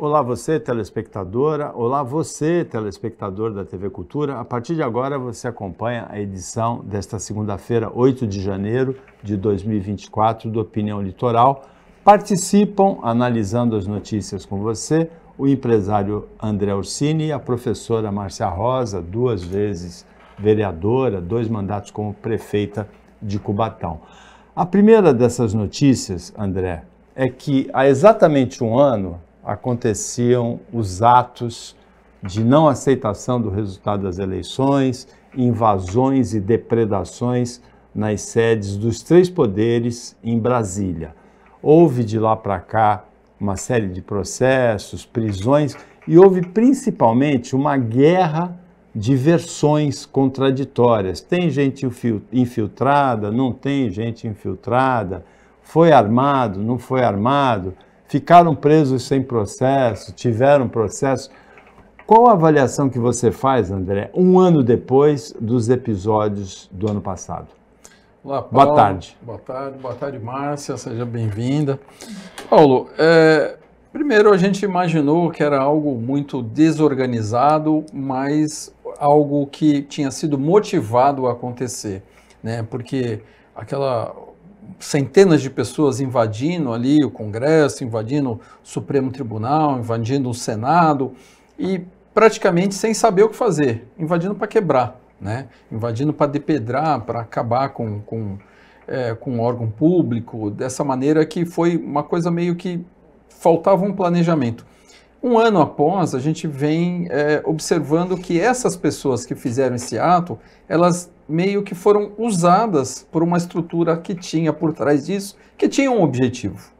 Olá você, telespectadora, olá você, telespectador da TV Cultura. A partir de agora você acompanha a edição desta segunda-feira, 8 de janeiro de 2024 do Opinião Litoral. Participam analisando as notícias com você o empresário André Orsini e a professora Márcia Rosa, duas vezes vereadora, dois mandatos como prefeita de Cubatão. A primeira dessas notícias, André, é que há exatamente um ano, aconteciam os atos de não aceitação do resultado das eleições, invasões e depredações nas sedes dos três poderes em Brasília. Houve de lá para cá uma série de processos, prisões e houve principalmente uma guerra de versões contraditórias. Tem gente infiltrada, não tem gente infiltrada, foi armado, não foi armado ficaram presos sem processo, tiveram processo. Qual a avaliação que você faz, André, um ano depois dos episódios do ano passado? Olá, Paulo. Boa tarde. Boa tarde, boa tarde, Márcia, seja bem-vinda. Paulo, é, primeiro a gente imaginou que era algo muito desorganizado, mas algo que tinha sido motivado a acontecer, né? Porque aquela centenas de pessoas invadindo ali o Congresso, invadindo o Supremo Tribunal, invadindo o Senado e praticamente sem saber o que fazer, invadindo para quebrar, né? invadindo para depedrar, para acabar com, com, é, com órgão público, dessa maneira que foi uma coisa meio que faltava um planejamento. Um ano após, a gente vem é, observando que essas pessoas que fizeram esse ato, elas meio que foram usadas por uma estrutura que tinha por trás disso, que tinha um objetivo,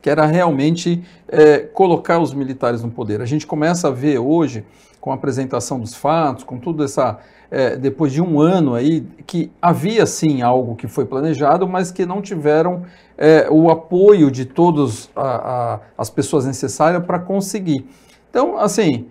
que era realmente é, colocar os militares no poder. A gente começa a ver hoje, com a apresentação dos fatos, com toda essa é, depois de um ano aí, que havia sim algo que foi planejado, mas que não tiveram é, o apoio de todas as pessoas necessárias para conseguir. Então, assim,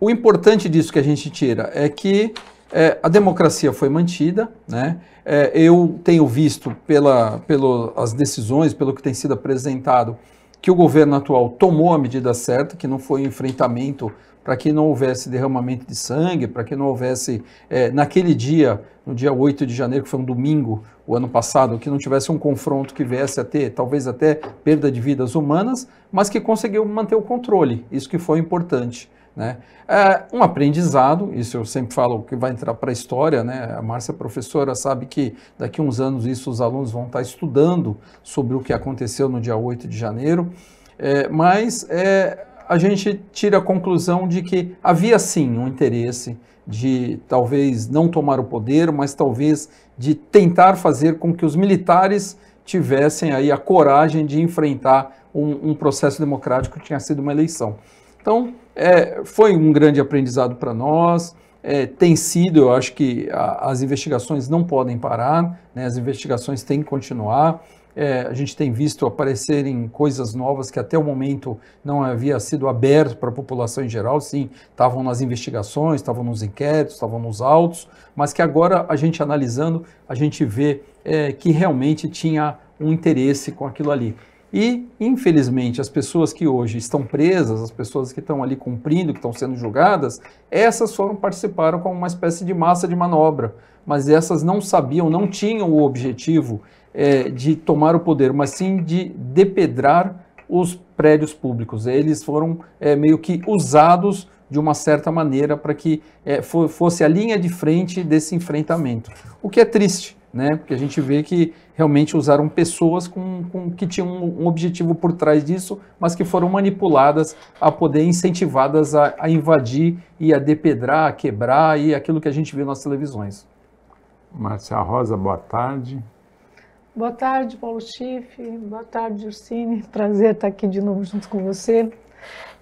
o importante disso que a gente tira é que é, a democracia foi mantida, né? É, eu tenho visto pela, pelas decisões, pelo que tem sido apresentado, que o governo atual tomou a medida certa, que não foi um enfrentamento para que não houvesse derramamento de sangue, para que não houvesse, é, naquele dia, no dia 8 de janeiro, que foi um domingo, o ano passado, que não tivesse um confronto que viesse a ter, talvez até perda de vidas humanas, mas que conseguiu manter o controle, isso que foi importante. Né? É um aprendizado, isso eu sempre falo que vai entrar para a história, né? a Márcia professora sabe que daqui a uns anos isso os alunos vão estar tá estudando sobre o que aconteceu no dia 8 de janeiro, é, mas é, a gente tira a conclusão de que havia sim um interesse de talvez não tomar o poder, mas talvez de tentar fazer com que os militares tivessem aí a coragem de enfrentar um, um processo democrático que tinha sido uma eleição. Então, é, foi um grande aprendizado para nós. É, tem sido, eu acho que a, as investigações não podem parar, né, as investigações têm que continuar. É, a gente tem visto aparecerem coisas novas que até o momento não havia sido aberto para a população em geral, sim, estavam nas investigações, estavam nos inquéritos, estavam nos autos, mas que agora a gente analisando, a gente vê é, que realmente tinha um interesse com aquilo ali. E, infelizmente, as pessoas que hoje estão presas, as pessoas que estão ali cumprindo, que estão sendo julgadas, essas foram participaram como uma espécie de massa de manobra, mas essas não sabiam, não tinham o objetivo é, de tomar o poder, mas sim de depedrar os prédios públicos. Eles foram é, meio que usados de uma certa maneira para que é, fosse a linha de frente desse enfrentamento. O que é triste, né? Porque a gente vê que realmente usaram pessoas com, com que tinham um objetivo por trás disso, mas que foram manipuladas a poder incentivadas a, a invadir e a depedrar, a quebrar e aquilo que a gente viu nas televisões. Márcia Rosa, boa tarde. Boa tarde, Paulo Schiff. Boa tarde, Ursine. Prazer estar aqui de novo junto com você.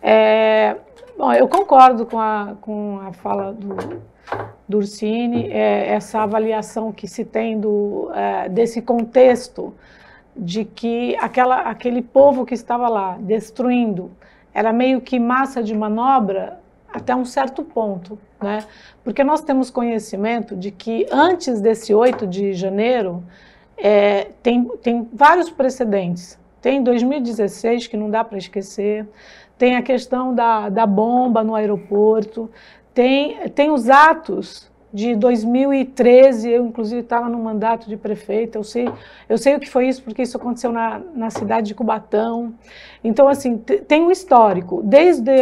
É, bom, eu concordo com a, com a fala do, do Ursine, é, essa avaliação que se tem do, é, desse contexto de que aquela, aquele povo que estava lá destruindo era meio que massa de manobra até um certo ponto, né? Porque nós temos conhecimento de que antes desse 8 de janeiro, é, tem, tem vários precedentes. Tem 2016, que não dá para esquecer, tem a questão da, da bomba no aeroporto, tem, tem os atos de 2013, eu inclusive estava no mandato de prefeita, eu sei, eu sei o que foi isso, porque isso aconteceu na, na cidade de Cubatão. Então, assim, tem um histórico, desde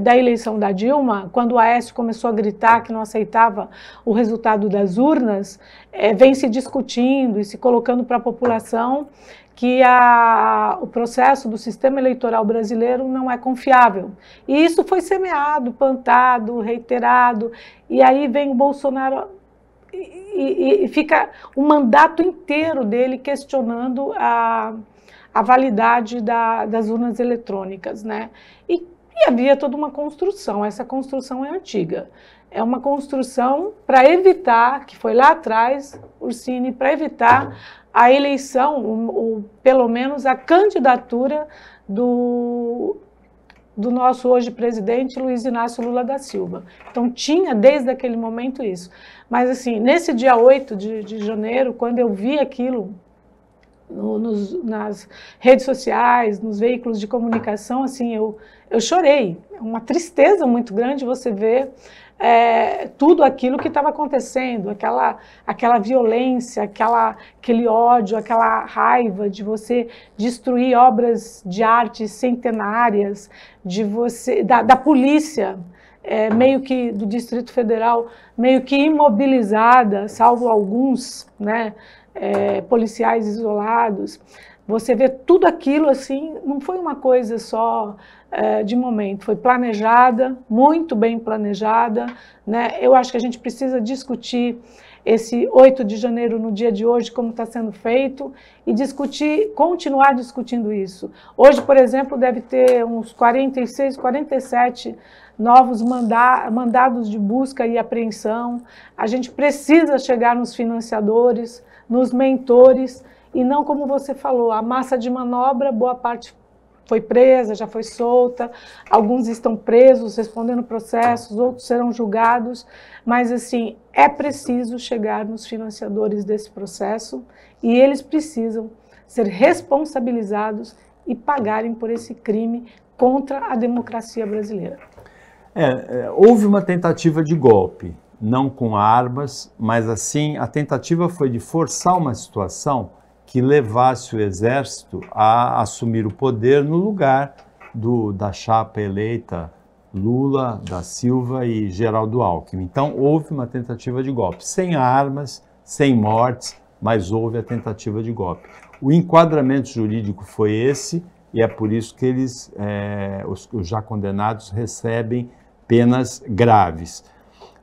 da eleição da Dilma, quando o Aécio começou a gritar que não aceitava o resultado das urnas, é, vem se discutindo e se colocando para a população que a, o processo do sistema eleitoral brasileiro não é confiável. E isso foi semeado, plantado, reiterado, e aí vem o Bolsonaro e, e, e fica o mandato inteiro dele questionando a, a validade da, das urnas eletrônicas, né? E e havia toda uma construção, essa construção é antiga. É uma construção para evitar, que foi lá atrás, Ursini, para evitar a eleição, ou, pelo menos a candidatura do, do nosso hoje presidente Luiz Inácio Lula da Silva. Então tinha desde aquele momento isso. Mas assim, nesse dia 8 de, de janeiro, quando eu vi aquilo no, nos, nas redes sociais, nos veículos de comunicação, assim, eu, eu chorei. É uma tristeza muito grande você ver é, tudo aquilo que estava acontecendo, aquela, aquela violência, aquela, aquele ódio, aquela raiva de você destruir obras de arte centenárias, de você da, da polícia. É, meio que do Distrito Federal, meio que imobilizada, salvo alguns, né, é, policiais isolados. Você vê tudo aquilo assim, não foi uma coisa só é, de momento, foi planejada, muito bem planejada. Né? Eu acho que a gente precisa discutir esse 8 de janeiro no dia de hoje, como está sendo feito, e discutir, continuar discutindo isso. Hoje, por exemplo, deve ter uns 46, 47 novos manda mandados de busca e apreensão. A gente precisa chegar nos financiadores, nos mentores e não como você falou, a massa de manobra, boa parte foi presa, já foi solta, alguns estão presos, respondendo processos, outros serão julgados, mas assim, é preciso chegar nos financiadores desse processo e eles precisam ser responsabilizados e pagarem por esse crime contra a democracia brasileira. É, é houve uma tentativa de golpe, não com armas, mas assim a tentativa foi de forçar uma situação que levasse o exército a assumir o poder no lugar do, da chapa eleita Lula, da Silva e Geraldo Alckmin. Então houve uma tentativa de golpe, sem armas, sem mortes, mas houve a tentativa de golpe. O enquadramento jurídico foi esse e é por isso que eles, é, os, os já condenados, recebem penas graves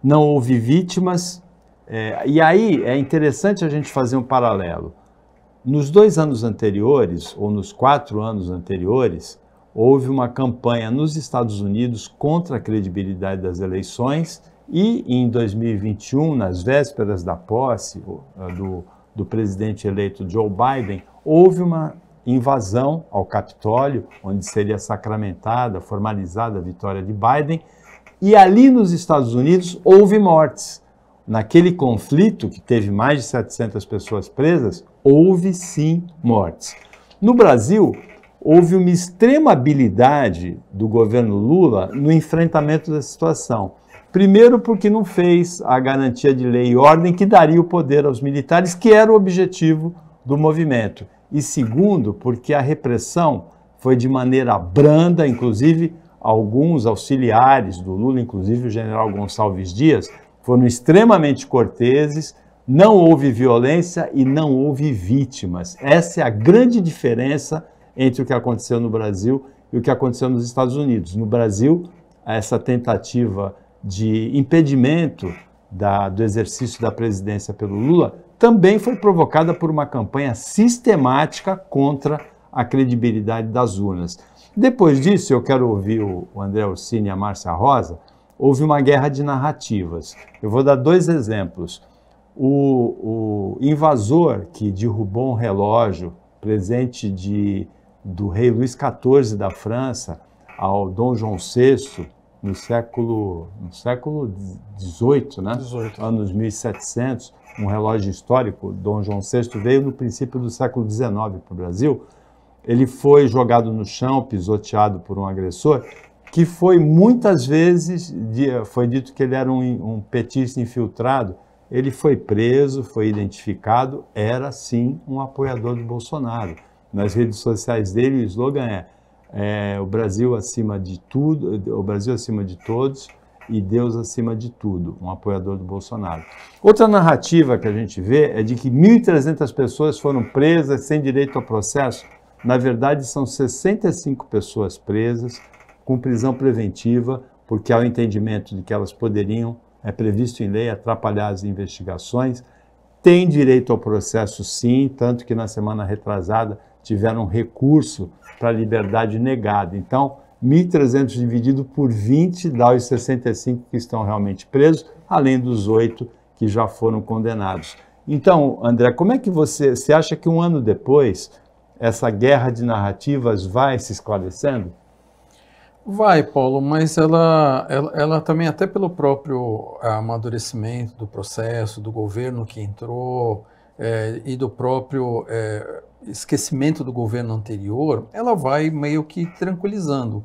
não houve vítimas. É, e aí é interessante a gente fazer um paralelo. Nos dois anos anteriores, ou nos quatro anos anteriores, houve uma campanha nos Estados Unidos contra a credibilidade das eleições e em 2021, nas vésperas da posse do, do presidente eleito Joe Biden, houve uma invasão ao Capitólio, onde seria sacramentada, formalizada a vitória de Biden, e ali nos Estados Unidos houve mortes. Naquele conflito, que teve mais de 700 pessoas presas, houve sim mortes. No Brasil, houve uma extrema habilidade do governo Lula no enfrentamento da situação. Primeiro, porque não fez a garantia de lei e ordem que daria o poder aos militares, que era o objetivo do movimento. E segundo, porque a repressão foi de maneira branda, inclusive alguns auxiliares do Lula, inclusive o general Gonçalves Dias, foram extremamente corteses, não houve violência e não houve vítimas. Essa é a grande diferença entre o que aconteceu no Brasil e o que aconteceu nos Estados Unidos. No Brasil, essa tentativa de impedimento da, do exercício da presidência pelo Lula também foi provocada por uma campanha sistemática contra a credibilidade das urnas. Depois disso, eu quero ouvir o André Orsini e a Márcia Rosa. Houve uma guerra de narrativas. Eu vou dar dois exemplos. O, o invasor que derrubou um relógio presente de, do rei Luís XIV da França ao Dom João VI no século no século 18, né? 18. Anos 1700, um relógio histórico. Dom João VI veio no princípio do século XIX para o Brasil ele foi jogado no chão, pisoteado por um agressor, que foi muitas vezes, foi dito que ele era um, um petista infiltrado, ele foi preso, foi identificado, era sim um apoiador do Bolsonaro. Nas redes sociais dele, o slogan é, é o Brasil acima de tudo, o Brasil acima de todos e Deus acima de tudo, um apoiador do Bolsonaro. Outra narrativa que a gente vê é de que 1.300 pessoas foram presas sem direito ao processo na verdade, são 65 pessoas presas com prisão preventiva, porque há o entendimento de que elas poderiam, é previsto em lei, atrapalhar as investigações. Tem direito ao processo, sim, tanto que na semana retrasada tiveram recurso para liberdade negada. Então, 1.300 dividido por 20 dá os 65 que estão realmente presos, além dos oito que já foram condenados. Então, André, como é que você, você acha que um ano depois essa guerra de narrativas vai se esclarecendo? Vai, Paulo, mas ela, ela, ela, também, até pelo próprio eh, amadurecimento do processo, do governo que entrou é, e do próprio é, esquecimento do governo anterior, ela vai meio que tranquilizando.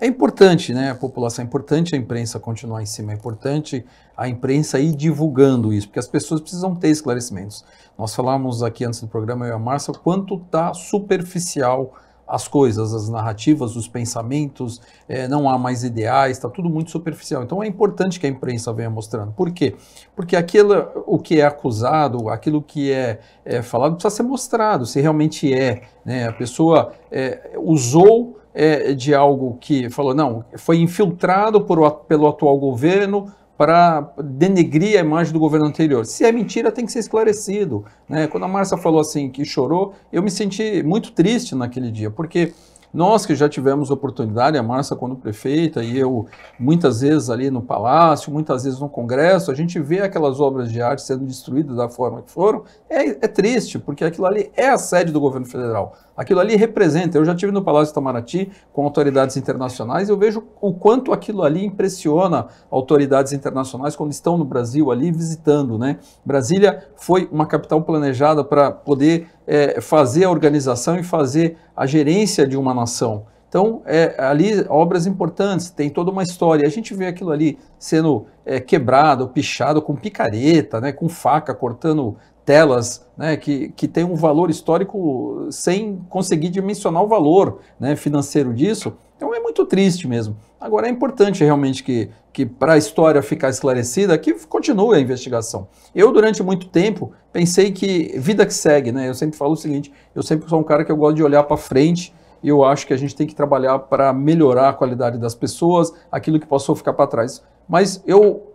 É importante, né, a população, é importante a imprensa continuar em cima, é importante a imprensa ir divulgando isso, porque as pessoas precisam ter esclarecimentos. Nós falamos aqui antes do programa, eu e a Márcia, quanto está superficial as coisas, as narrativas, os pensamentos, é, não há mais ideais, está tudo muito superficial. Então é importante que a imprensa venha mostrando. Por quê? Porque aquilo, o que é acusado, aquilo que é, é falado, precisa ser mostrado, se realmente é. Né? A pessoa é, usou eh, de algo que falou, não, foi infiltrado por, pelo atual governo para denegrir a imagem do governo anterior. Se é mentira, tem que ser esclarecido. Né? Quando a Márcia falou assim que chorou, eu me senti muito triste naquele dia, porque nós que já tivemos oportunidade, a Márcia quando prefeita e eu muitas vezes ali no palácio, muitas vezes no congresso, a gente vê aquelas obras de arte sendo destruídas da forma que foram, é, é triste, porque aquilo ali é a sede do governo federal. Aquilo ali representa. Eu já tive no Palácio Itamaraty com autoridades internacionais. Eu vejo o quanto aquilo ali impressiona autoridades internacionais quando estão no Brasil ali visitando, né? Brasília foi uma capital planejada para poder é, fazer a organização e fazer a gerência de uma nação. Então, é, ali obras importantes, tem toda uma história. A gente vê aquilo ali sendo é, quebrado, pichado com picareta, né, com faca, cortando telas, né, que, que tem um valor histórico sem conseguir dimensionar o valor né, financeiro disso. Então é muito triste mesmo. Agora é importante realmente que, que para a história ficar esclarecida, que continue a investigação. Eu, durante muito tempo, pensei que vida que segue, né? Eu sempre falo o seguinte: eu sempre sou um cara que eu gosto de olhar para frente e eu acho que a gente tem que trabalhar para melhorar a qualidade das pessoas, aquilo que passou ficar para trás. Mas eu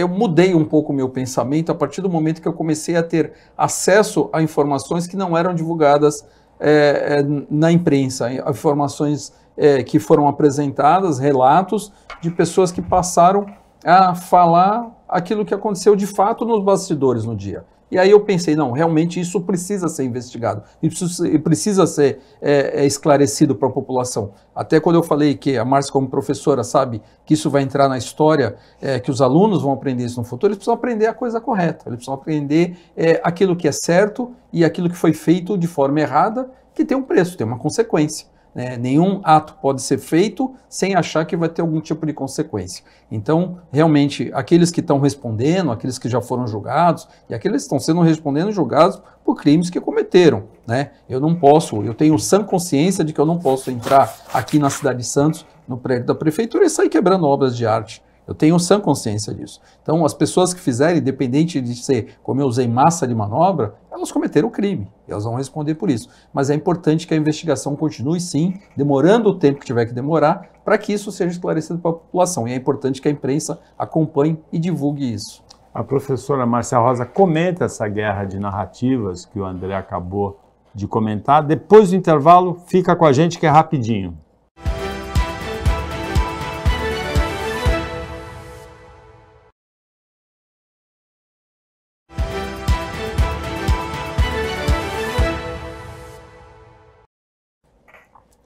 eu mudei um pouco meu pensamento a partir do momento que eu comecei a ter acesso a informações que não eram divulgadas é, na imprensa, informações é, que foram apresentadas, relatos de pessoas que passaram a falar aquilo que aconteceu de fato nos bastidores no dia. E aí eu pensei, não, realmente isso precisa ser investigado e precisa, precisa ser é, é esclarecido para a população. Até quando eu falei que a Márcia, como professora, sabe que isso vai entrar na história, é, que os alunos vão aprender isso no futuro, eles precisam aprender a coisa correta, eles precisam aprender é, aquilo que é certo e aquilo que foi feito de forma errada, que tem um preço, tem uma consequência. Né? Nenhum ato pode ser feito sem achar que vai ter algum tipo de consequência. Então, realmente, aqueles que estão respondendo, aqueles que já foram julgados, e aqueles que estão sendo respondendo julgados por crimes que cometeram. Né? Eu não posso, eu tenho sã consciência de que eu não posso entrar aqui na cidade de Santos, no prédio da prefeitura, e sair quebrando obras de arte. Eu tenho sã consciência disso. Então, as pessoas que fizerem, independente de ser como eu usei massa de manobra, elas cometeram o crime. Elas vão responder por isso. Mas é importante que a investigação continue, sim, demorando o tempo que tiver que demorar, para que isso seja esclarecido para a população. E é importante que a imprensa acompanhe e divulgue isso. A professora Marcia Rosa comenta essa guerra de narrativas que o André acabou de comentar. Depois do intervalo, fica com a gente que é rapidinho.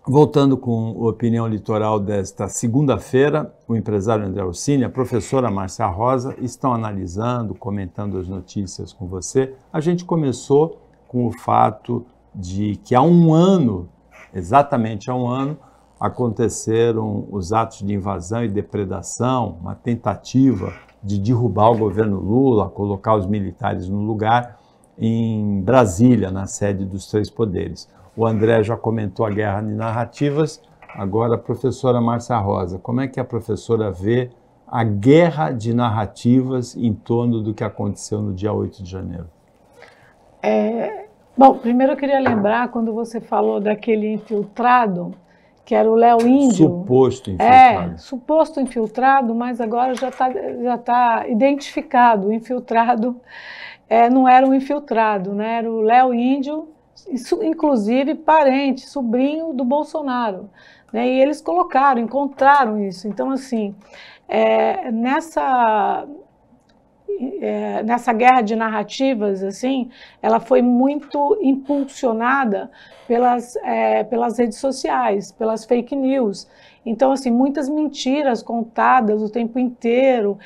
Voltando com a opinião litoral desta segunda-feira, o empresário André Alcine, a professora Márcia Rosa estão analisando, comentando as notícias com você. A gente começou com o fato de que há um ano, exatamente há um ano, aconteceram os atos de invasão e depredação, uma tentativa de derrubar o governo Lula, colocar os militares no lugar em Brasília, na sede dos três poderes. O André já comentou a guerra de narrativas. Agora, a professora Márcia Rosa, como é que a professora vê a guerra de narrativas em torno do que aconteceu no dia 8 de janeiro? É, bom, primeiro eu queria lembrar quando você falou daquele infiltrado, que era o Léo Índio. Suposto infiltrado. É, suposto infiltrado, mas agora já está já tá identificado. O infiltrado é, não era um infiltrado, né? era o Léo Índio isso, inclusive parente, sobrinho do Bolsonaro. Né? E eles colocaram, encontraram isso. Então, assim, é, nessa, é, nessa guerra de narrativas, assim, ela foi muito impulsionada pelas, é, pelas redes sociais, pelas fake news. Então, assim, muitas mentiras contadas o tempo inteiro.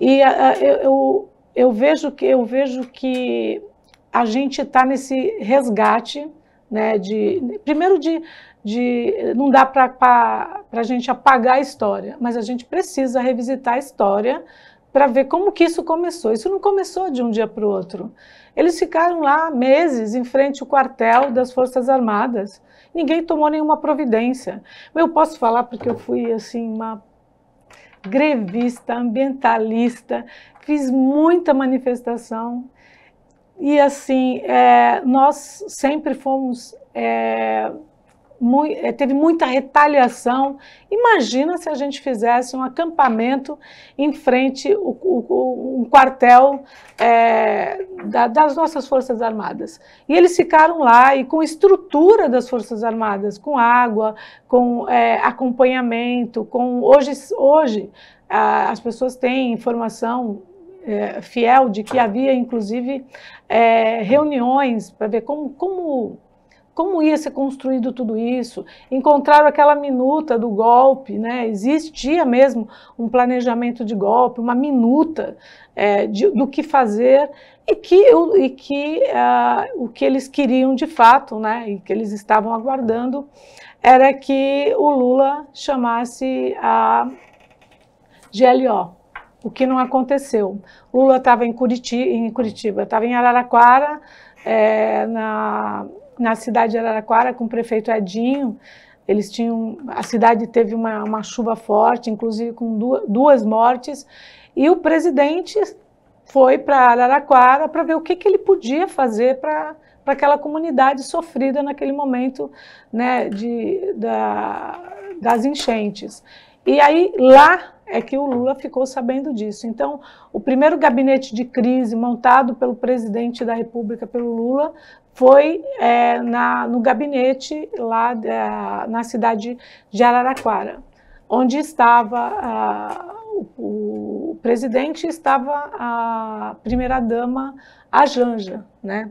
E a, a, eu, eu vejo que eu vejo que a gente está nesse resgate, né, de, primeiro de, de não dá para a gente apagar a história, mas a gente precisa revisitar a história para ver como que isso começou. Isso não começou de um dia para o outro. Eles ficaram lá meses em frente ao quartel das Forças Armadas. Ninguém tomou nenhuma providência. Eu posso falar porque eu fui assim uma grevista, ambientalista, fiz muita manifestação e assim, é, nós sempre fomos. É, muito, é, teve muita retaliação. Imagina se a gente fizesse um acampamento em frente o, o, um quartel é, da, das nossas Forças Armadas. E eles ficaram lá e com estrutura das Forças Armadas, com água, com é, acompanhamento, com hoje, hoje as pessoas têm informação é, fiel de que havia, inclusive, é, reuniões para ver como, como, como ia ser construído tudo isso. Encontraram aquela minuta do golpe, né? existia mesmo um planejamento de golpe, uma minuta é, de, do que fazer e que, e que uh, o que eles queriam de fato, né? e que eles estavam aguardando, era que o Lula chamasse a GLO, o que não aconteceu. Lula estava em, Curitiba, estava em, em Araraquara, é, na, na cidade de Araraquara, com o prefeito Edinho. Eles tinham, a cidade teve uma, uma chuva forte, inclusive com duas, duas mortes, e o presidente foi para Araraquara para ver o que, que ele podia fazer para para aquela comunidade sofrida naquele momento né, de, da, das enchentes. E aí lá é que o Lula ficou sabendo disso. Então, o primeiro gabinete de crise montado pelo presidente da República, pelo Lula, foi é, na, no gabinete lá da, na cidade de Araraquara, onde estava a, ah, o presidente estava a primeira-dama, a Janja, né?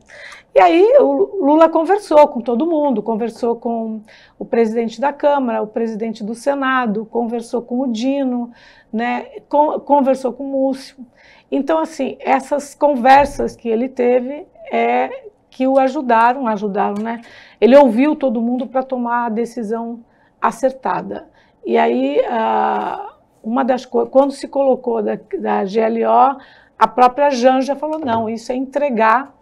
E aí o Lula conversou com todo mundo, conversou com o presidente da Câmara, o presidente do Senado, conversou com o Dino, né? conversou com o Múcio. Então, assim, essas conversas que ele teve é que o ajudaram, ajudaram, né? Ele ouviu todo mundo para tomar a decisão acertada. E aí... Uh, uma das coisas, quando se colocou da, da GLO, a própria Janja falou: não, isso é entregar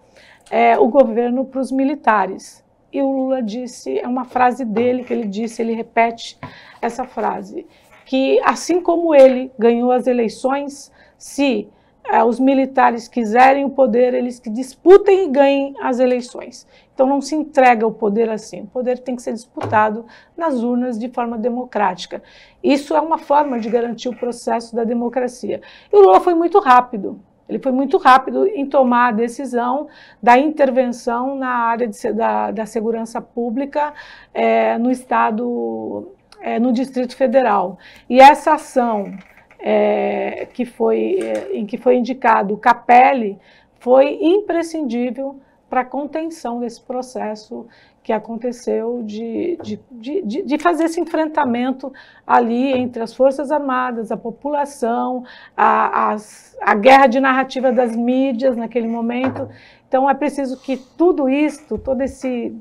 é, o governo para os militares. E o Lula disse: é uma frase dele que ele disse, ele repete essa frase, que assim como ele ganhou as eleições, se é, os militares quiserem o poder, eles que disputem e ganhem as eleições. Então não se entrega o poder assim. O poder tem que ser disputado nas urnas de forma democrática. Isso é uma forma de garantir o processo da democracia. E o Lula foi muito rápido. Ele foi muito rápido em tomar a decisão da intervenção na área de, da, da, segurança pública é, no Estado, é, no Distrito Federal. E essa ação é, que foi, em que foi indicado o Capelli foi imprescindível para a contenção desse processo que aconteceu de, de, de, de, fazer esse enfrentamento ali entre as Forças Armadas, a população, a, a guerra de narrativa das mídias naquele momento. Então é preciso que tudo isto, todo esse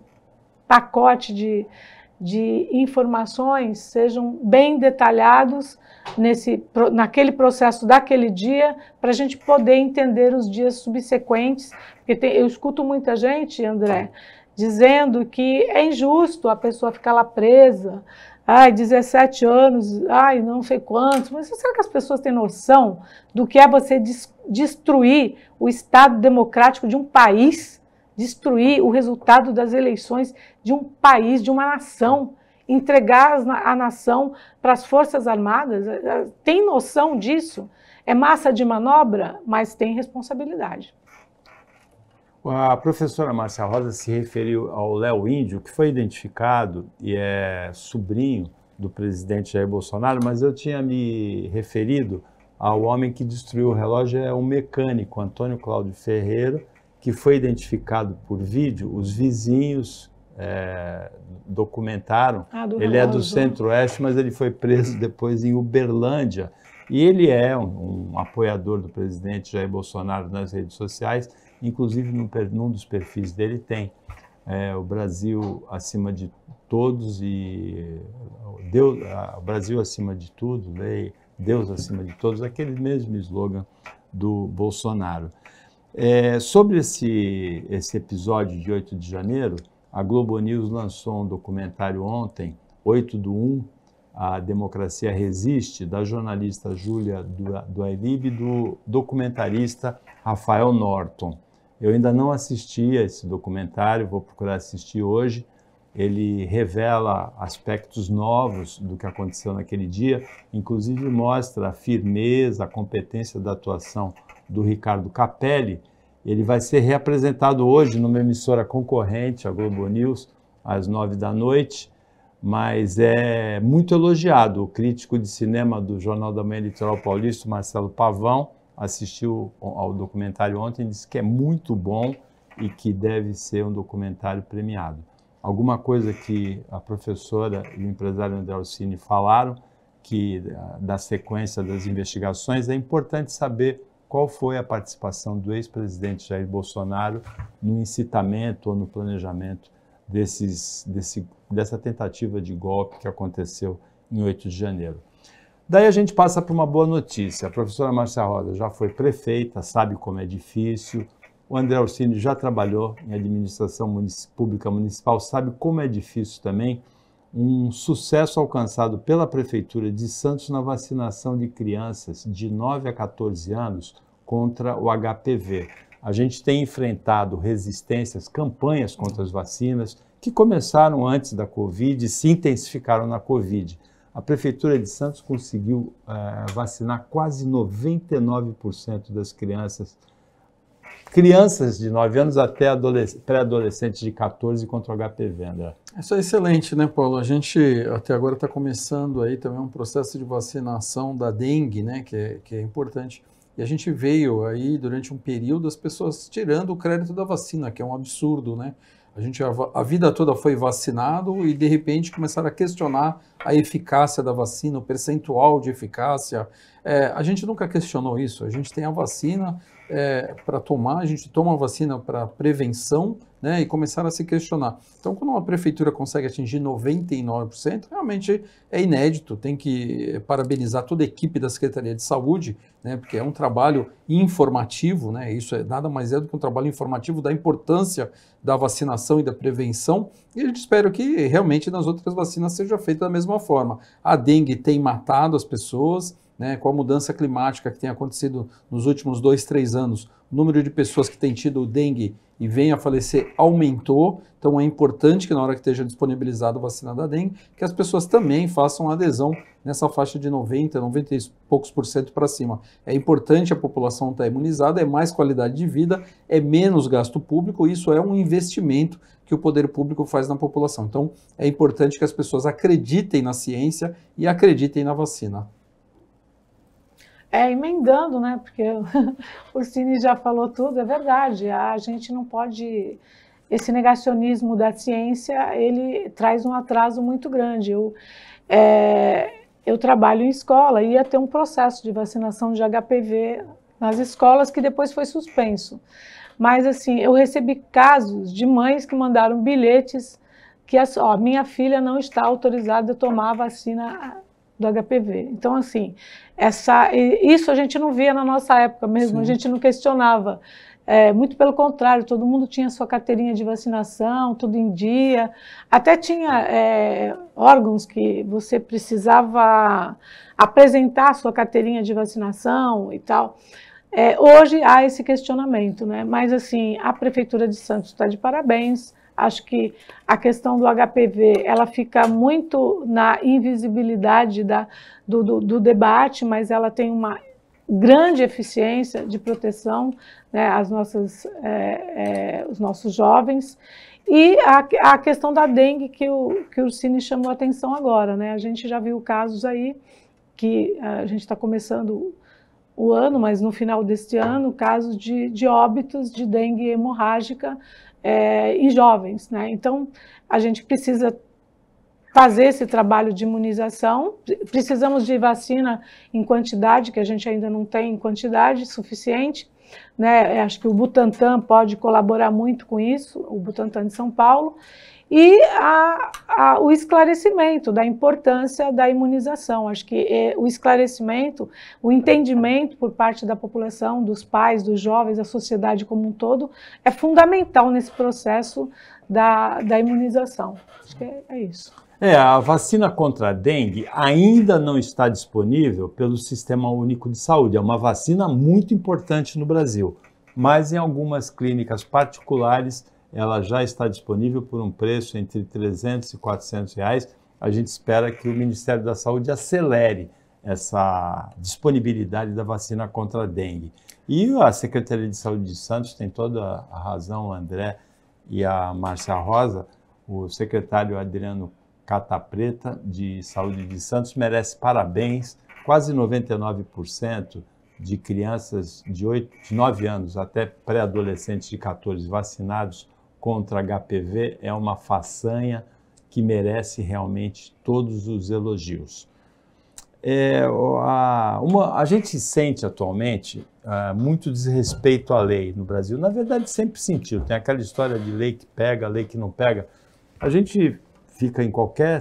pacote de, de informações sejam bem detalhados nesse, naquele processo daquele dia, para a gente poder entender os dias subsequentes. Porque tem, eu escuto muita gente, André, dizendo que é injusto a pessoa ficar lá presa, ai, 17 anos, ai, não sei quantos. Mas será que as pessoas têm noção do que é você destruir o Estado democrático de um país? destruir o resultado das eleições de um país, de uma nação, entregar a nação para as Forças Armadas? Eh, eh, tem noção disso? É massa de manobra, mas tem responsabilidade. A professora Márcia Rosa se referiu ao Léo Índio, que foi identificado e é sobrinho do presidente Jair Bolsonaro, mas eu tinha me referido ao homem que destruiu o relógio, é um mecânico, Antônio Cláudio Ferreira, que foi identificado por vídeo, os vizinhos é, documentaram. Ah, do ele é do Centro-Oeste, mas ele foi preso depois em Uberlândia. E ele é um, um apoiador do presidente Jair Bolsonaro nas redes sociais, inclusive num, num dos perfis dele tem é, o Brasil acima de todos e Deus, o Brasil acima de tudo, Deus acima de todos, aquele mesmo slogan do Bolsonaro. É, sobre esse, esse episódio de 8 de janeiro, a Globo News lançou um documentário ontem, 8 do 1, A Democracia Resiste, da jornalista Júlia Duairib e do documentarista Rafael Norton. Eu ainda não assisti a esse documentário, vou procurar assistir hoje. Ele revela aspectos novos do que aconteceu naquele dia, inclusive mostra a firmeza, a competência da atuação do Ricardo Capelli. Ele vai ser reapresentado hoje numa emissora concorrente, a Globo News, às nove da noite, mas é muito elogiado. O crítico de cinema do Jornal da Manhã Litoral Paulista, Marcelo Pavão, assistiu ao documentário ontem e disse que é muito bom e que deve ser um documentário premiado. Alguma coisa que a professora e o empresário André Alcini falaram, que ah, da sequência das investigações, é importante saber qual foi a participação do ex-presidente Jair Bolsonaro no incitamento ou no planejamento desses, desse, dessa tentativa de golpe que aconteceu em 8 de janeiro. Daí a gente passa para uma boa notícia. A professora Márcia Rosa já foi prefeita, sabe como é difícil. O André Alcine já trabalhou em administração munic pública municipal, sabe como é difícil também um sucesso alcançado pela Prefeitura de Santos na vacinação de crianças de 9 a 14 anos contra o HPV. A gente tem enfrentado resistências, campanhas contra as vacinas, que começaram antes da Covid e se intensificaram na Covid. A Prefeitura de Santos conseguiu eh, vacinar quase 99% das crianças crianças de 9 anos até pré-adolescentes de 14 contra o HPV, André. Isso é excelente, né, Paulo? A gente até agora está começando aí também um processo de vacinação da dengue, né, que é, que é importante. E a gente veio aí durante um período as pessoas tirando o crédito da vacina, que é um absurdo, né? A gente a, a, vida toda foi vacinado e de repente começaram a questionar a eficácia da vacina, o percentual de eficácia. É, a gente nunca questionou isso. A gente tem a vacina, é, para tomar, a gente toma a vacina para prevenção né, e começaram a se questionar. Então, quando uma prefeitura consegue atingir 99%, realmente é inédito. Tem que eh, parabenizar toda a equipe da Secretaria de Saúde, né, porque é um trabalho informativo, né, isso é nada mais é do que um trabalho informativo da importância da vacinação e da prevenção. E a gente espera que realmente nas outras vacinas seja feita da mesma forma. A dengue tem matado as pessoas né, com a mudança climática que tem acontecido nos últimos dois, três anos, o número de pessoas que têm tido dengue e vem a falecer aumentou. Então é importante que na hora que esteja disponibilizada a vacina da dengue, que as pessoas também façam adesão nessa faixa de 90, 90 e poucos por cento para cima. É importante a população estar tá imunizada, é mais qualidade de vida, é menos gasto público, isso é um investimento que o poder público faz na população. Então é importante que as pessoas acreditem na ciência e acreditem na vacina. É, emendando, né? Porque o Cine já falou tudo, é verdade. A gente não pode. Esse negacionismo da ciência ele traz um atraso muito grande. Eu, é, eu trabalho em escola e ia ter um processo de vacinação de HPV nas escolas que depois foi suspenso. Mas assim, eu recebi casos de mães que mandaram bilhetes que a minha filha não está autorizada a tomar a vacina do HPV. Então, assim, essa, isso a gente não via na nossa época mesmo, Sim. a gente não questionava. É, muito pelo contrário, todo mundo tinha sua carteirinha de vacinação, tudo em dia. Até tinha é, órgãos que você precisava apresentar sua carteirinha de vacinação e tal. É, hoje há esse questionamento, né? Mas assim, a prefeitura de Santos está de parabéns. Acho que a questão do HPV ela fica muito na invisibilidade da, do, do, do debate, mas ela tem uma grande eficiência de proteção né, às nossas, é, é, os nossos jovens. E a, a, questão da dengue que o, que o Cine chamou a atenção agora. Né? A gente já viu casos aí que é, a gente está começando o ano, mas no final deste ano, casos de, de óbitos de dengue hemorrágica é, em jovens. Né? Então, a gente precisa fazer esse trabalho de imunização. Precisamos de vacina em quantidade, que a gente ainda não tem em quantidade suficiente. Né? Acho que o Butantan pode colaborar muito com isso, o Butantan de São Paulo e a, a, o esclarecimento da importância da imunização. Acho que é, o esclarecimento, o entendimento por parte da população, dos pais, dos jovens, da sociedade como um todo, é fundamental nesse processo da, da imunização. Acho que é, é isso. É, a vacina contra a dengue ainda não está disponível pelo Sistema Único de Saúde. É uma vacina muito importante no Brasil, mas em algumas clínicas particulares ela já está disponível por um preço entre 300 e 400 reais. A gente espera que o Ministério da Saúde acelere essa disponibilidade da vacina contra a dengue. E a Secretaria de Saúde de Santos tem toda a razão, o André e a Márcia Rosa, o secretário Adriano Catapreta de Saúde de Santos merece parabéns. Quase 99% de crianças de, 8, de 9 anos até pré-adolescentes de 14 vacinados contra HPV é uma façanha que merece realmente todos os elogios. É, a, uma, a gente sente atualmente uh, muito desrespeito à lei no Brasil. Na verdade, sempre sentiu. Tem aquela história de lei que pega, lei que não pega. A gente fica em qualquer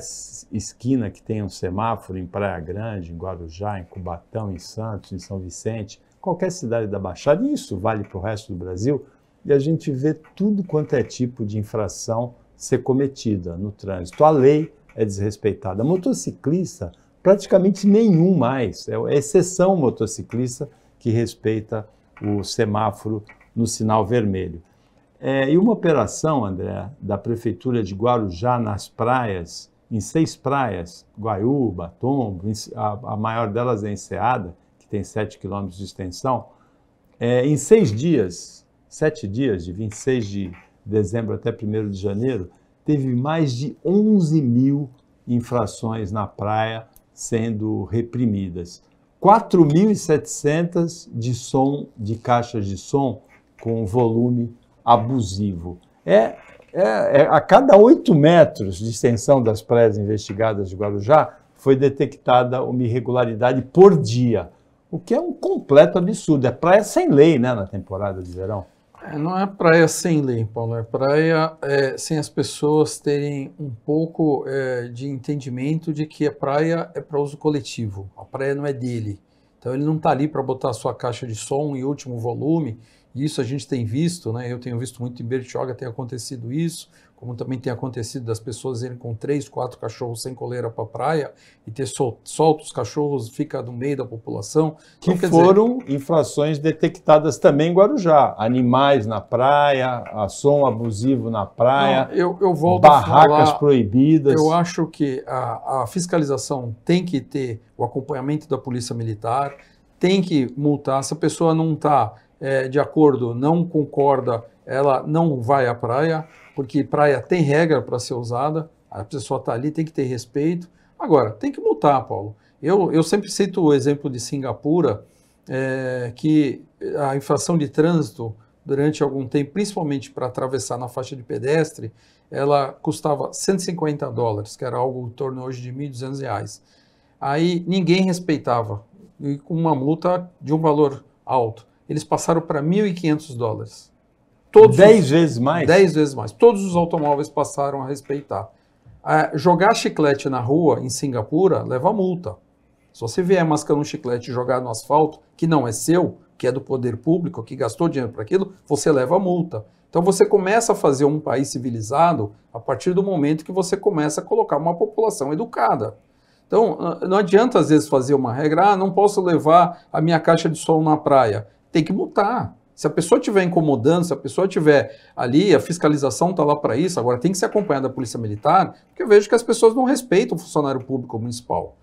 esquina que tenha um semáforo, em Praia Grande, em Guarujá, em Cubatão, em Santos, em São Vicente, qualquer cidade da Baixada, e isso vale para o resto do Brasil, e a gente vê tudo quanto é tipo de infração ser cometida no trânsito. A lei é desrespeitada. Motociclista, praticamente nenhum mais. É, é exceção o motociclista que respeita o semáforo no sinal vermelho. É, e uma operação, André, da Prefeitura de Guarujá nas praias, em seis praias, Guaiúba, Tombo, a, a maior delas é Enseada, que tem 7 quilômetros de extensão, é, em seis dias sete dias, de 26 de dezembro até 1 de janeiro, teve mais de 11 mil infrações na praia sendo reprimidas. 4.700 de som, de caixas de som com volume abusivo. É, é, é a cada 8 metros de extensão das praias investigadas de Guarujá foi detectada uma irregularidade por dia, o que é um completo absurdo. É praia sem lei, né, na temporada de verão. É, não é praia sem lei, Paulo, é praia é, sem as pessoas terem um pouco é, de entendimento de que a praia é para uso coletivo, a praia não é dele. Então ele não está ali para botar a sua caixa de som e último volume, isso a gente tem visto, né? eu tenho visto muito em Bertioga, tem acontecido isso, como também tem acontecido das pessoas irem com três, quatro cachorros sem coleira para a praia e ter sol, solto os cachorros, fica no meio da população. Então, que então, foram dizer... infrações detectadas também em Guarujá. Animais na praia, som abusivo na praia, Não, eu, eu volto barracas falar, proibidas. Eu acho que a, a fiscalização tem que ter o acompanhamento da polícia militar, tem que multar. Se a pessoa não está é, eh, de acordo, não concorda, ela não vai à praia porque praia tem regra para ser usada, a pessoa está ali, tem que ter respeito. Agora, tem que multar, Paulo. Eu, eu sempre cito o exemplo de Singapura, é, que a infração de trânsito durante algum tempo, principalmente para atravessar na faixa de pedestre, ela custava 150 dólares, que era algo em torno hoje de 1.200 reais. Aí ninguém respeitava, e com uma multa de um valor alto. Eles passaram para 1.500 dólares. Todos dez os, vezes mais? Dez vezes mais. Todos os automóveis passaram a respeitar. É, jogar chiclete na rua, em Singapura, leva multa. Se você vier mascando um chiclete e jogar no asfalto, que não é seu, que é do poder público, que gastou dinheiro para aquilo, você leva multa. Então você começa a fazer um país civilizado a partir do momento que você começa a colocar uma população educada. Então ah, não adianta às vezes fazer uma regra, ah, não posso levar a minha caixa de som na praia. Tem que multar. Se a pessoa estiver incomodando, se a pessoa estiver ali, a fiscalização está lá para isso, agora tem que ser acompanhada da polícia militar, porque eu vejo que as pessoas não respeitam o funcionário público municipal.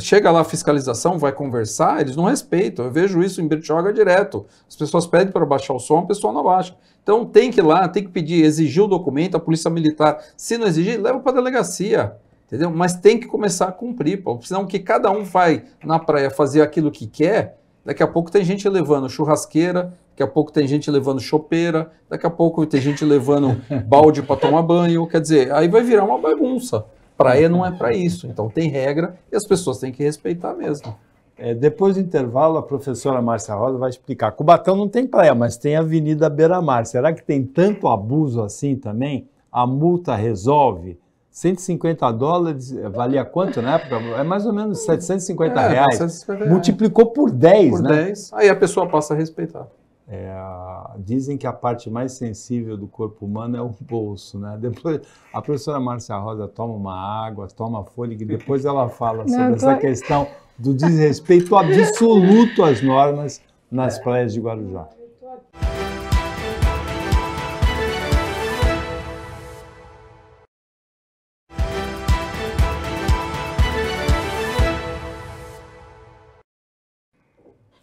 Chega lá a fiscalização, vai conversar, eles não respeitam. Eu vejo isso em Bertioga direto. As pessoas pedem para baixar o som, a pessoa não baixa. Então tem que ir lá, tem que pedir, exigir o documento, a polícia militar. Se não exigir, leva para a delegacia. Entendeu? Mas tem que começar a cumprir, pô. senão que cada um vai na praia fazer aquilo que quer, daqui a pouco tem gente levando churrasqueira, daqui a pouco tem gente levando chopeira, daqui a pouco tem gente levando balde para tomar banho, quer dizer, aí vai virar uma bagunça. Praia não é para isso, então tem regra e as pessoas têm que respeitar mesmo. É, depois do intervalo, a professora Márcia Rosa vai explicar. Cubatão não tem praia, mas tem Avenida Beira Mar. Será que tem tanto abuso assim também? A multa resolve? 150 dólares eh, valia quanto na época? É mais ou menos 750 é, é, reais. 750 reais. Multiplicou por 10, por né? 10. Aí a pessoa passa a respeitar. É, dizem que a parte mais sensível do corpo humano é o bolso, né? Depois a professora Márcia Rosa toma uma água, toma fôlego e depois ela fala sobre Não, essa questão do desrespeito absoluto às normas nas é. praias de Guarujá.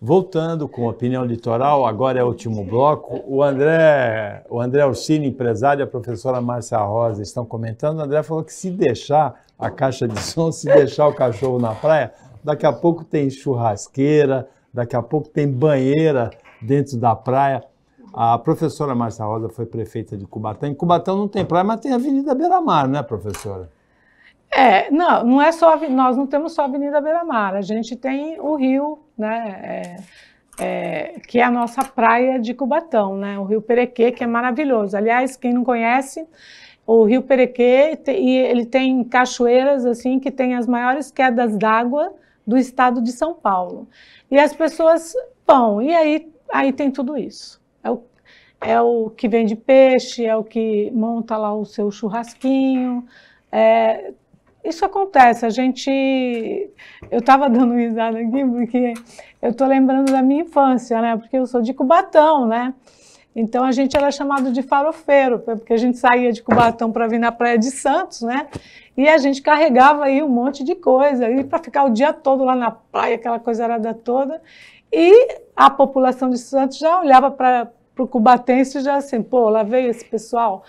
Voltando com a opinião litoral, agora é o último bloco. O André, o André Orsini, empresário, e a professora Márcia Rosa estão comentando. O André falou que se deixar a caixa de som, se deixar o cachorro na praia, daqui a pouco tem churrasqueira, daqui a pouco tem banheira dentro da praia. A professora Márcia Rosa foi prefeita de Cubatão. Em Cubatão não tem praia, mas tem a Avenida Beira-Mar, né, professora? É, não, não é só nós não temos só a Avenida Beira-Mar, a gente tem o rio, né? É, é, que é a nossa praia de Cubatão, né? O Rio Perequê, que é maravilhoso. Aliás, quem não conhece, o Rio Perequê e ele tem cachoeiras assim que tem as maiores quedas d'água do estado de São Paulo. E as pessoas vão, e aí aí tem tudo isso. É o, é o que vende peixe, é o que monta lá o seu churrasquinho, é, isso acontece, a gente. Eu estava dando risada aqui porque eu estou lembrando da minha infância, né? Porque eu sou de Cubatão, né? Então a gente era chamado de farofeiro, porque a gente saía de Cubatão para vir na Praia de Santos, né? E a gente carregava aí um monte de coisa, e para ficar o dia todo lá na praia, aquela coisa arada toda. E a população de Santos já olhava para o Cubatense já assim, pô, lá veio esse pessoal.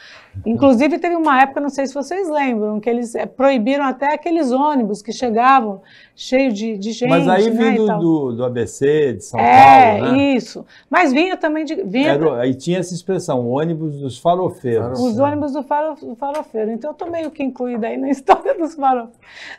Inclusive teve uma época, não sei se vocês lembram, que eles eh, proibiram até aqueles ônibus que chegavam cheio de, de gente. Mas aí né, do, do, do, ABC, de São é, Paulo, né? isso. Mas vinha também de... Vinha Era, aí tinha essa expressão, ônibus dos farofeiros. Os ônibus do, faro, do farofeiro. Então eu estou meio que incluída aí na história dos, faro,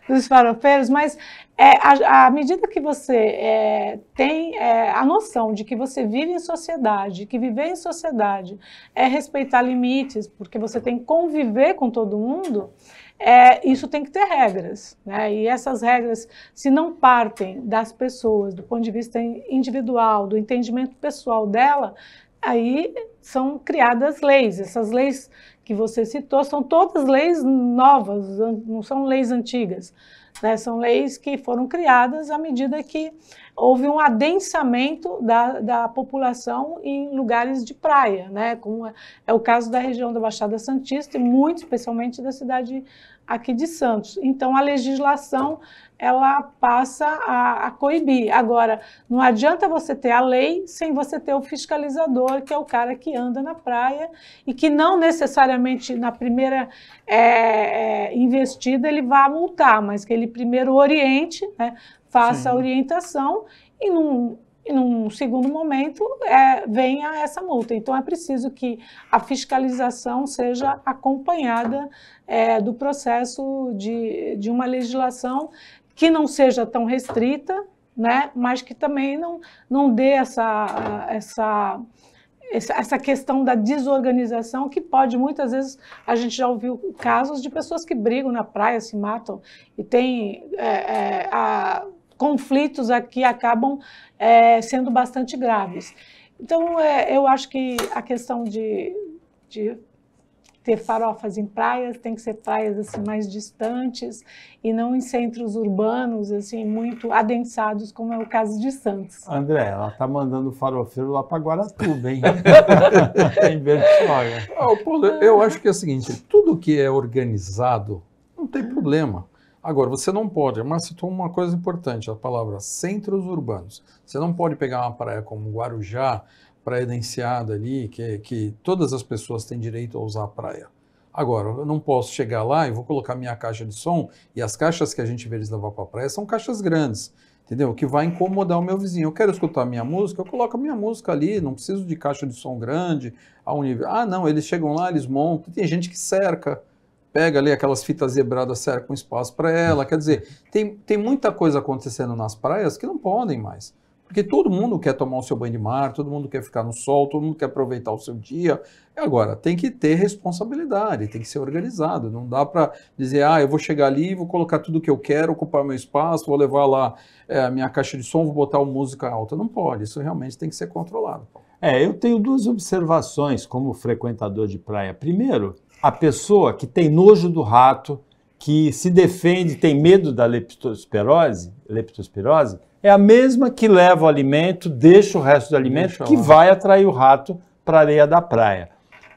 dos farofeiros, mas é, à, medida que você é, tem é, a noção de que você vive em sociedade, que viver em sociedade é respeitar limites, porque você tem que conviver com todo mundo, é, isso tem que ter regras. Né? E essas regras, se não partem das pessoas, do ponto de vista individual, do entendimento pessoal dela, aí são criadas leis. Essas leis que você citou são todas leis novas, não são leis antigas. Né? São leis que foram criadas à medida que houve um adensamento da, da população em lugares de praia, né? como é, é o caso da região da Baixada Santista e muito especialmente da cidade aqui de Santos. Então, a legislação ela passa a, a, coibir. Agora, não adianta você ter a lei sem você ter o fiscalizador, que é o cara que anda na praia e que não necessariamente na primeira é, é, investida ele vá multar, mas que ele primeiro oriente, né, faça Sim. a orientação e num, e num segundo momento é, venha essa multa. Então é preciso que a fiscalização seja acompanhada é, do processo de, de uma legislação que não seja tão restrita, né? mas que também não, não dê essa, essa, essa questão da desorganização que pode muitas vezes a gente já ouviu casos de pessoas que brigam na praia se matam e tem é, é, a, conflitos aqui acabam é, sendo bastante graves então é, eu acho que a questão de, de ter farofas em praias, tem que ser praias assim mais distantes e não em centros urbanos assim muito adensados como é o caso de Santos. André, ela tá mandando farofeiro lá para Guaratuba, hein? em Bertioga. Oh, eu acho que é o seguinte, tudo que é organizado não tem problema. Agora, você não pode, mas citou uma coisa importante, a palavra centros urbanos. Você não pode pegar uma praia como Guarujá, praiadenciada ali, que, é, que todas as pessoas têm direito a usar a praia. Agora, eu não posso chegar lá e vou colocar minha caixa de som, e as caixas que a gente vê eles levar para a praia são caixas grandes, entendeu? Que vai incomodar o meu vizinho. Eu quero escutar minha música, eu coloco a minha música ali, não preciso de caixa de som grande, a um nível. Ah, não, eles chegam lá, eles montam, tem gente que cerca pega ali aquelas fitas zebradas, cerca um espaço para ela. Quer dizer, tem, tem muita coisa acontecendo nas praias que não podem mais. Porque todo mundo quer tomar o seu banho de mar, todo mundo quer ficar no sol, todo mundo quer aproveitar o seu dia. Agora, tem que ter responsabilidade, tem que ser organizado. Não dá para dizer, ah, eu vou chegar ali, vou colocar tudo que eu quero, ocupar meu espaço, vou levar lá é, a minha caixa de som, vou botar uma música alta. Não pode, isso realmente tem que ser controlado. É, eu tenho duas observações como frequentador de praia. Primeiro, a pessoa que tem nojo do rato, que se defende, tem medo da leptospirose, leptospirose é a mesma que leva o alimento, deixa o resto do alimento, deixa que lá. vai atrair o rato para a areia da praia.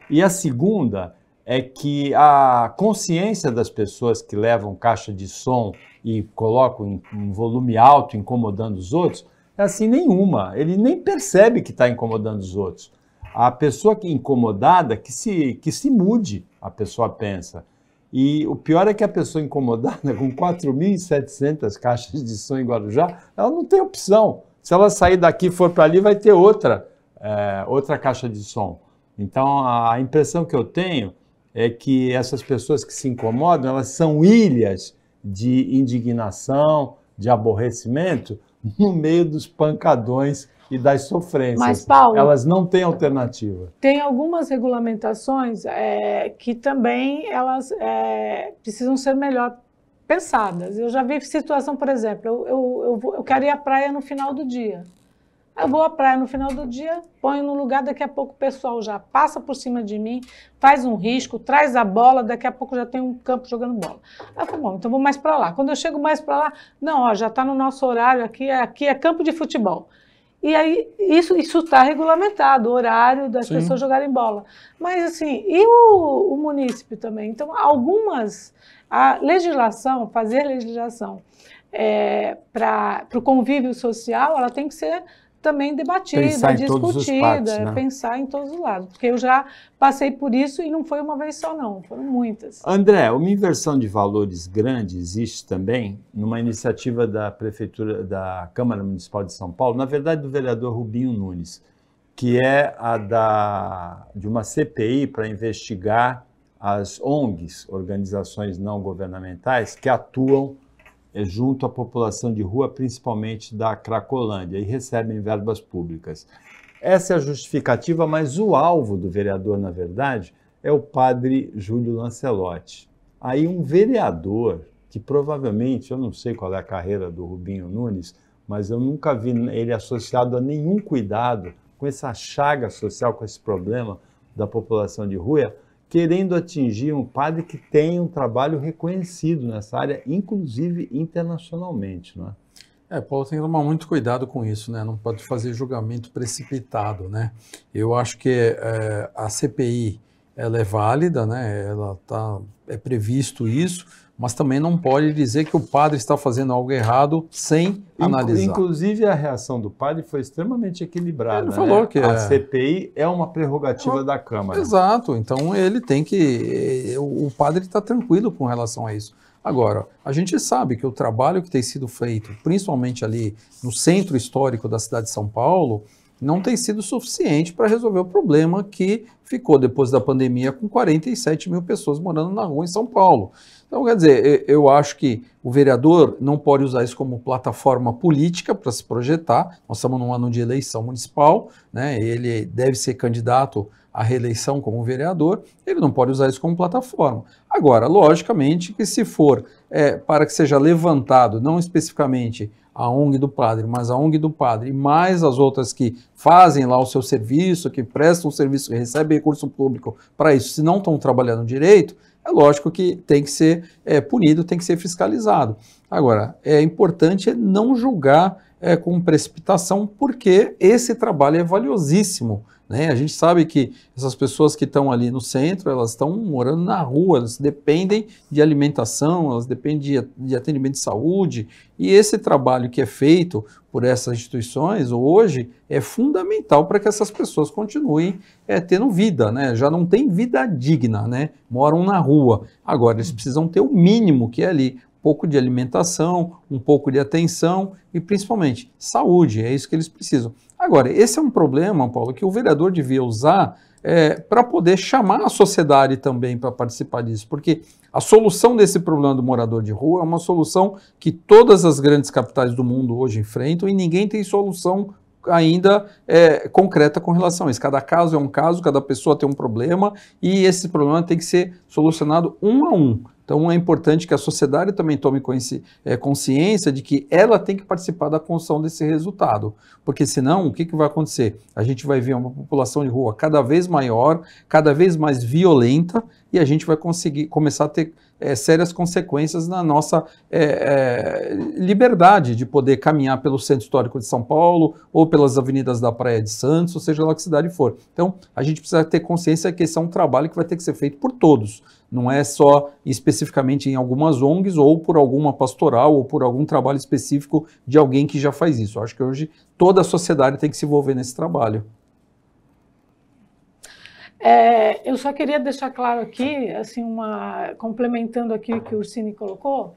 E a segunda é que a consciência das pessoas que levam caixa de som e colocam um volume alto incomodando os outros, é assim nenhuma. Ele nem percebe que está incomodando os outros. A pessoa que é incomodada que se, que se mude, a pessoa pensa. E o pior é que a pessoa incomodada com 4.700 caixas de som em Guarujá, ela não tem opção. Se ela sair daqui e for para ali, vai ter outra, é, outra caixa de som. Então, a impressão que eu tenho é que essas pessoas que se incomodam, elas são ilhas de indignação, de aborrecimento, no meio dos pancadões e das sofrências. Mas, Paulo, elas não têm alternativa. Tem algumas regulamentações é, que também elas é, precisam ser melhor pensadas. Eu já vi situação, por exemplo, eu, eu, eu, vou, eu quero ir à praia no final do dia. Eu vou à praia no final do dia, ponho no lugar, daqui a pouco o pessoal já passa por cima de mim, faz um risco, traz a bola, daqui a pouco já tem um campo jogando bola. Aí eu falo, bom, então vou mais para lá. Quando eu chego mais para lá, não, ó, já está no nosso horário aqui, é, aqui é campo de futebol. E aí, isso está regulamentado, o horário das Sim. pessoas jogarem bola. Mas, assim, e o, o munícipe também? Então, algumas. A legislação, fazer legislação é, para o convívio social, ela tem que ser também debatida, discutida, partes, né? pensar em todos os lados. Porque eu já passei por isso e não foi uma vez só, não, foram muitas. André, uma inversão de valores grande existe também numa iniciativa da Prefeitura, da Câmara Municipal de São Paulo, na verdade do vereador Rubinho Nunes, que é a da, de uma CPI para investigar as ONGs, organizações não governamentais, que atuam é, junto à população de rua, principalmente da Cracolândia, e recebem verbas públicas. Essa é a justificativa, mas o alvo do vereador, na verdade, é o padre Júlio Lancelotti. Aí um vereador, que provavelmente, eu não sei qual é a carreira do Rubinho Nunes, mas eu nunca vi ele associado a nenhum cuidado com essa chaga social, com esse problema da população de rua, querendo atingir um padre que tem um trabalho reconhecido nessa área, inclusive internacionalmente, não é? é? Paulo tem que tomar muito cuidado com isso, né? Não pode fazer julgamento precipitado, né? Eu acho que é, a CPI ela é válida, né? Ela tá, é previsto isso, mas também não pode dizer que o padre está fazendo algo errado sem analisar. Inclusive, a reação do padre foi extremamente equilibrada. Ele né? falou né? que a é... CPI é uma prerrogativa é da Câmara. Exato, então ele tem que. Eh, o padre está tranquilo com relação a isso. Agora, a gente sabe que o trabalho que tem sido feito, principalmente ali no centro histórico da cidade de São Paulo, não tem sido suficiente para resolver o problema que ficou depois da pandemia com 47 mil pessoas morando na rua em São Paulo. Então, quer dizer, eu acho que o vereador não pode usar isso como plataforma política para se projetar. Nós estamos num ano de eleição municipal, né? ele deve ser candidato à reeleição como vereador, ele não pode usar isso como plataforma. Agora, logicamente, que se for é, para que seja levantado, não especificamente a ONG do padre, mas a ONG do padre, mais as outras que fazem lá o seu serviço, que prestam o serviço, que recebem recurso público para isso, se não estão trabalhando direito, é lógico que tem que ser é, punido, tem que ser fiscalizado. Agora, é importante é não julgar é, com precipitação, porque esse trabalho é valiosíssimo. Né? A gente sabe que essas pessoas que estão ali no centro, elas estão morando na rua, elas dependem de alimentação, elas dependem de atendimento de saúde, e esse trabalho que é feito por essas instituições hoje é fundamental para que essas pessoas continuem é, tendo vida, né? já não tem vida digna, né? moram na rua. Agora eles precisam ter o mínimo que é ali pouco de alimentação, um pouco de atenção e principalmente saúde, é isso que eles precisam. Agora, esse é um problema, Paulo, que o vereador devia usar é, para poder chamar a sociedade também para participar disso, porque a solução desse problema do morador de rua é uma solução que todas as grandes capitais do mundo hoje enfrentam e ninguém tem solução ainda é, concreta com relação a isso. Cada caso é um caso, cada pessoa tem um problema e esse problema tem que ser solucionado um a um. Então é importante que a sociedade também tome é, consciência de que ela tem que participar da construção desse resultado, porque senão o que, que vai acontecer? A gente vai ver uma população de rua cada vez maior, cada vez mais violenta e a gente vai conseguir começar a ter é, sérias consequências na nossa é, é, liberdade de poder caminhar pelo centro histórico de São Paulo ou pelas avenidas da Praia de Santos, ou seja lá que cidade for. Então, a gente precisa ter consciência que esse é um trabalho que vai ter que ser feito por todos. Não é só especificamente em algumas ONGs ou por alguma pastoral ou por algum trabalho específico de alguém que já faz isso. Eu acho que hoje toda a sociedade tem que se envolver nesse trabalho. É, eu só queria deixar claro aqui, assim, uma, complementando aqui o que o Ursini colocou,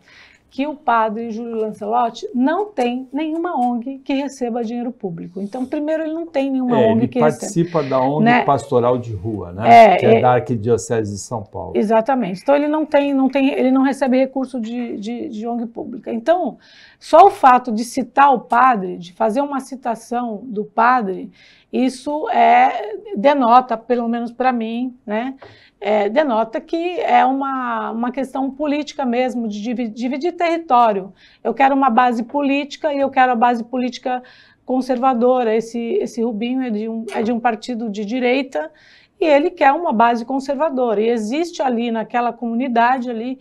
que o padre Júlio Lancelotti não tem nenhuma ONG que receba dinheiro público. Então, primeiro, ele não tem nenhuma é, ONG que participa receba. participa da ONG né? Pastoral de Rua, né? É, que é, é da Arquidiocese de São Paulo. Exatamente. Então, ele não tem, não tem ele não recebe recurso de, de, de ONG pública. Então, só o fato de citar o padre, de fazer uma citação do padre, isso é, denota, pelo menos para mim, né, é, denota que é uma, uma questão política mesmo, de dividir, dividir território. Eu quero uma base política e eu quero a base política conservadora. Esse, esse Rubinho é de, um, é de um partido de direita e ele quer uma base conservadora. E existe ali naquela comunidade ali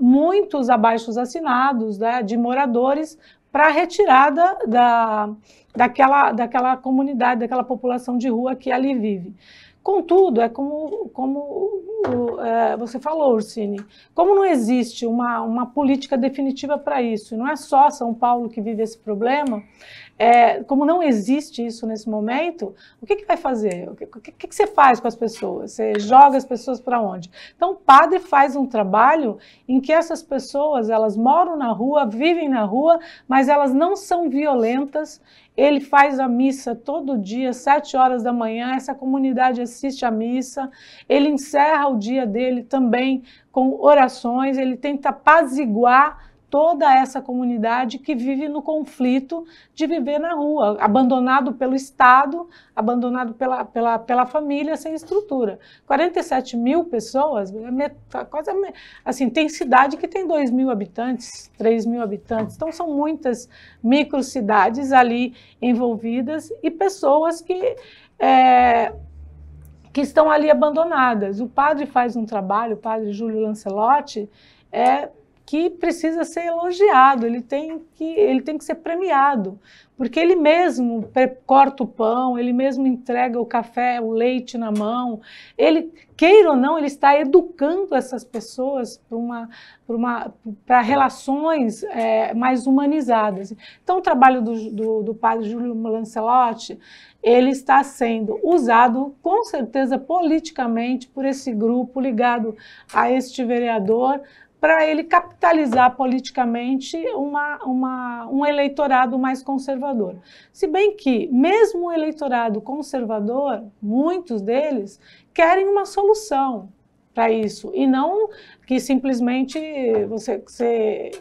muitos abaixos assinados né, de moradores para a retirada da, daquela, daquela comunidade, daquela população de rua que ali vive. Contudo, é como, como é, você falou, Ursini, como não existe uma, uma política definitiva para isso, não é só São Paulo que vive esse problema, é, como não existe isso nesse momento, o que, que vai fazer? O que, que, que você faz com as pessoas? Você joga as pessoas para onde? Então, o padre faz um trabalho em que essas pessoas, elas moram na rua, vivem na rua, mas elas não são violentas, ele faz a missa todo dia, sete horas da manhã, essa comunidade assiste a missa, ele encerra o dia dele também com orações, ele tenta apaziguar toda essa comunidade que vive no conflito de viver na rua, abandonado pelo Estado, abandonado pela, pela, pela família, sem estrutura. 47 mil pessoas, é tá quase assim, tem cidade que tem 2 mil habitantes, 3 mil habitantes, então são muitas microcidades ali envolvidas e pessoas que. É, que estão ali abandonadas. O padre faz um trabalho, o padre Júlio Lancelotti, é que precisa ser elogiado, ele tem que, ele tem que ser premiado, porque ele mesmo corta o pão, ele mesmo entrega o café, o leite na mão, ele, queira ou não, ele está educando essas pessoas para uma, uma, relações é, mais humanizadas. Então, o trabalho do, do, do padre Júlio Lancelotti, ele está sendo usado, com certeza, politicamente por esse grupo ligado a este vereador, para ele capitalizar politicamente uma, uma, um eleitorado mais conservador. Se bem que, mesmo o eleitorado conservador, muitos deles querem uma solução para isso e não que simplesmente você. você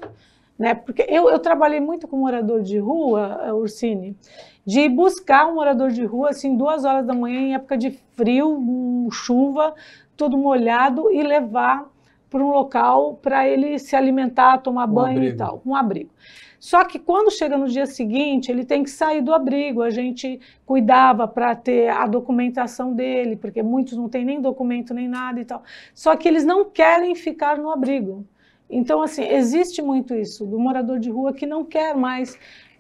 né? Porque eu, eu trabalhei muito com morador de rua, eh, Ursini, de buscar um morador de rua assim duas horas da manhã em época de frio, hum, chuva, tudo molhado e levar para um local para ele se alimentar, tomar um banho abrigo. e tal, um abrigo. Só que quando chega no dia seguinte, ele tem que sair do abrigo. A gente cuidava para ter a documentação dele, porque muitos não têm nem documento nem nada e tal. Só que eles não querem ficar no abrigo. Então, assim, existe muito isso do morador de rua que não quer mais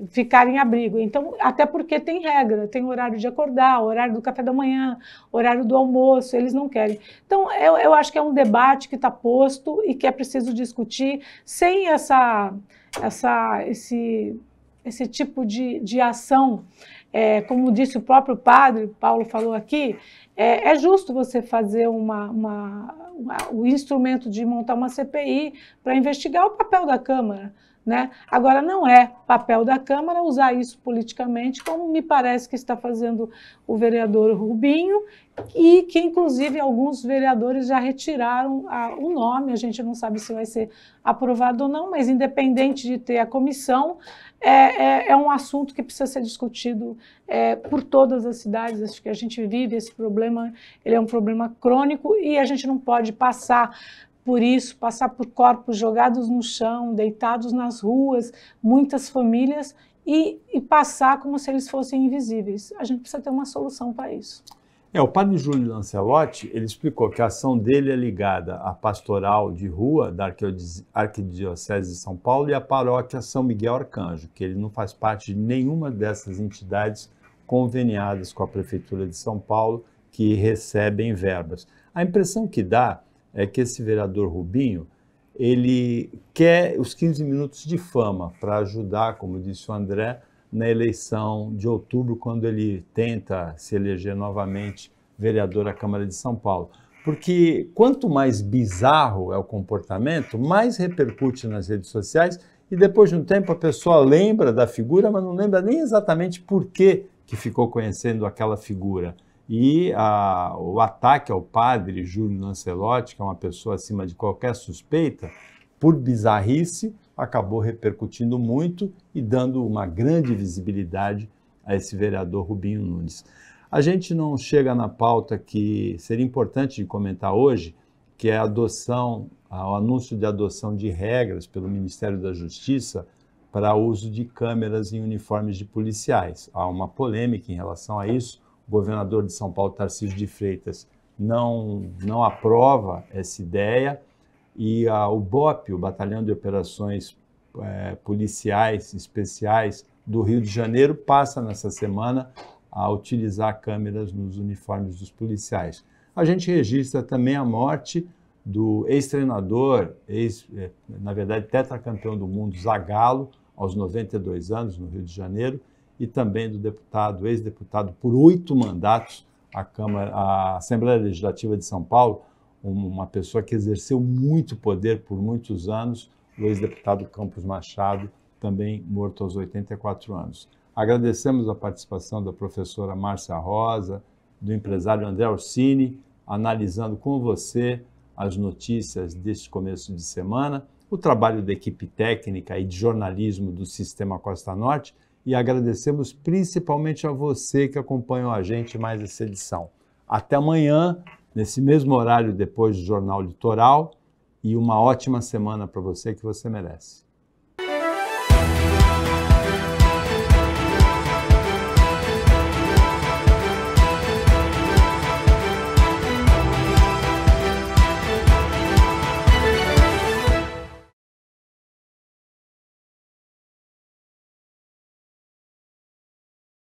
ficar em abrigo. Então, até porque tem regra, tem horário de acordar, horário do café da manhã, horário do almoço, eles não querem. Então, eu, eu acho que é um debate que está posto e que é preciso discutir sem essa, essa, esse, esse tipo de, de ação. É, como disse o próprio padre, Paulo falou aqui, é, é justo você fazer uma, uma, uma, o instrumento de montar uma CPI para investigar o papel da Câmara. Né? Agora, não é papel da Câmara usar isso politicamente, como me parece que está fazendo o vereador Rubinho, e que, inclusive, alguns vereadores já retiraram a, o nome, a gente não sabe se vai ser aprovado ou não, mas independente de ter a comissão, é, é, é um assunto que precisa ser discutido é, por todas as cidades, acho que a gente vive esse problema, ele é um problema crônico e a gente não pode passar por isso, passar por corpos jogados no chão, deitados nas ruas, muitas famílias e, e passar como se eles fossem invisíveis. A gente precisa ter uma solução para isso. É, o padre Júlio Lancelotti, ele explicou que a ação dele é ligada à pastoral de rua da Arquidiocese de São Paulo e à paróquia São Miguel Arcanjo, que ele não faz parte de nenhuma dessas entidades conveniadas com a Prefeitura de São Paulo que recebem verbas. A impressão que dá é que esse vereador Rubinho, ele quer os 15 minutos de fama para ajudar, como disse o André, na eleição de outubro, quando ele tenta se eleger novamente vereador à Câmara de São Paulo. Porque quanto mais bizarro é o comportamento, mais repercute nas redes sociais e depois de um tempo a pessoa lembra da figura, mas não lembra nem exatamente por que, que ficou conhecendo aquela figura. E a, o ataque ao padre Júlio Lancelotti, que é uma pessoa acima de qualquer suspeita, por bizarrice, acabou repercutindo muito e dando uma grande visibilidade a esse vereador Rubinho Nunes. A gente não chega na pauta que seria importante de comentar hoje, que é a adoção, o anúncio de adoção de regras pelo Ministério da Justiça para uso de câmeras em uniformes de policiais. Há uma polêmica em relação a isso, governador de São Paulo, Tarcísio de Freitas, não, não aprova essa ideia e a, o BOP, o Batalhão de Operações é, Policiais Especiais do Rio de Janeiro, passa nessa semana a utilizar câmeras nos uniformes dos policiais. A gente registra também a morte do ex-treinador, ex, é, na verdade tetracampeão do mundo, Zagallo, aos 92 anos, no Rio de Janeiro, e também do deputado, ex-deputado por oito mandatos à Câmara, à Assembleia Legislativa de São Paulo, uma pessoa que exerceu muito poder por muitos anos, o ex-deputado Campos Machado, também morto aos 84 anos. Agradecemos a participação da professora Márcia Rosa, do empresário André Orsini, analisando com você as notícias deste começo de semana, o trabalho da equipe técnica e de jornalismo do Sistema Costa Norte e agradecemos principalmente a você que acompanhou a gente mais essa edição. Até amanhã, nesse mesmo horário, depois do Jornal Litoral, e uma ótima semana para você que você merece.